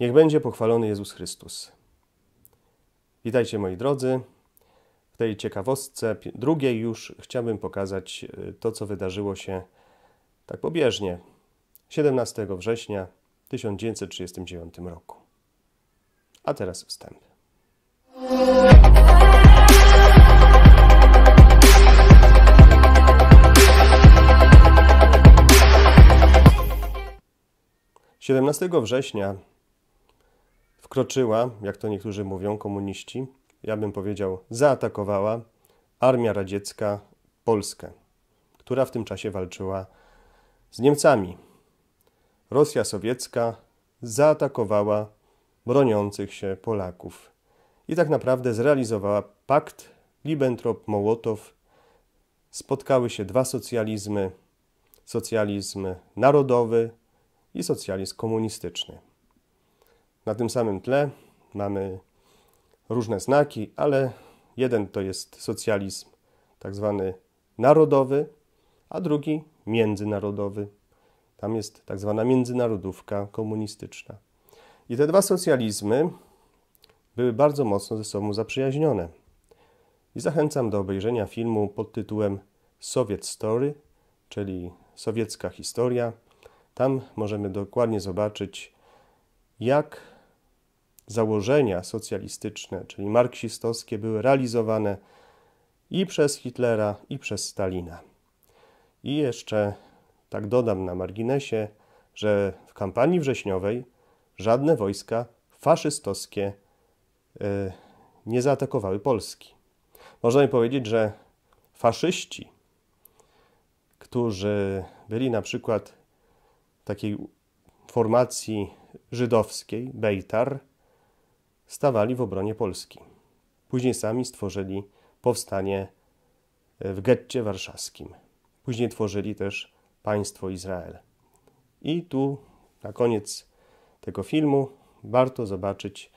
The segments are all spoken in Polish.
Niech będzie pochwalony Jezus Chrystus. Witajcie moi drodzy. W tej ciekawostce, drugiej już, chciałbym pokazać e, to, co wydarzyło się tak pobieżnie 17 września 1939 roku. A teraz wstęp. Siedemnastego września wkroczyła, jak to niektórzy mówią, komuniści, ja bym powiedział, zaatakowała armia radziecka Polskę, która w tym czasie walczyła z Niemcami. Rosja sowiecka zaatakowała broniących się Polaków i tak naprawdę zrealizowała pakt libentrop mołotow Spotkały się dwa socjalizmy, socjalizm narodowy i socjalizm komunistyczny. Na tym samym tle mamy różne znaki, ale jeden to jest socjalizm tak zwany narodowy, a drugi międzynarodowy. Tam jest tak zwana międzynarodówka komunistyczna. I te dwa socjalizmy były bardzo mocno ze sobą zaprzyjaźnione. I zachęcam do obejrzenia filmu pod tytułem Soviet Story, czyli sowiecka historia. Tam możemy dokładnie zobaczyć, jak założenia socjalistyczne, czyli marksistowskie, były realizowane i przez Hitlera, i przez Stalina. I jeszcze tak dodam na marginesie, że w kampanii wrześniowej żadne wojska faszystowskie e, nie zaatakowały Polski. Można by powiedzieć, że faszyści, którzy byli na przykład takiej formacji żydowskiej, Bejtar, stawali w obronie Polski. Później sami stworzyli powstanie e, w getcie warszawskim. Później tworzyli też państwo Izrael. I tu na koniec tego filmu warto zobaczyć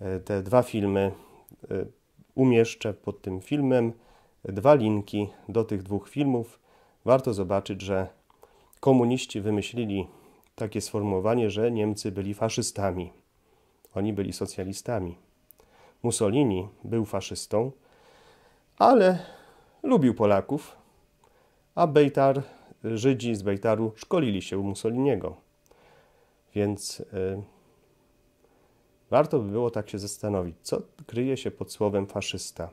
e, te dwa filmy. E, umieszczę pod tym filmem dwa linki do tych dwóch filmów. Warto zobaczyć, że komuniści wymyślili takie sformułowanie, że Niemcy byli faszystami. Oni byli socjalistami. Mussolini był faszystą, ale lubił Polaków, a Bejtar, Żydzi z Bejtaru szkolili się u Mussoliniego. Więc y, warto by było tak się zastanowić, co kryje się pod słowem faszysta.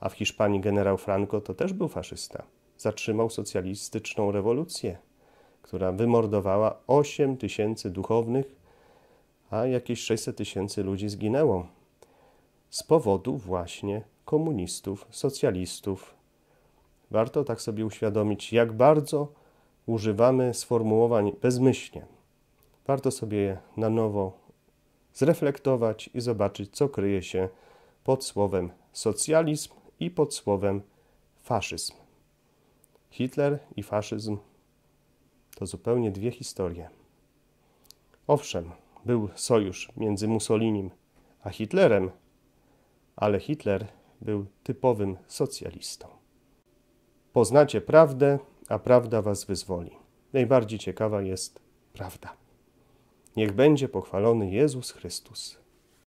A w Hiszpanii generał Franco to też był faszysta. Zatrzymał socjalistyczną rewolucję, która wymordowała 8 tysięcy duchownych a jakieś 600 tysięcy ludzi zginęło z powodu właśnie komunistów, socjalistów. Warto tak sobie uświadomić, jak bardzo używamy sformułowań bezmyślnie. Warto sobie je na nowo zreflektować i zobaczyć, co kryje się pod słowem socjalizm i pod słowem faszyzm. Hitler i faszyzm to zupełnie dwie historie. Owszem, był sojusz między Mussolinim a Hitlerem, ale Hitler był typowym socjalistą. Poznacie prawdę, a prawda was wyzwoli. Najbardziej ciekawa jest prawda. Niech będzie pochwalony Jezus Chrystus.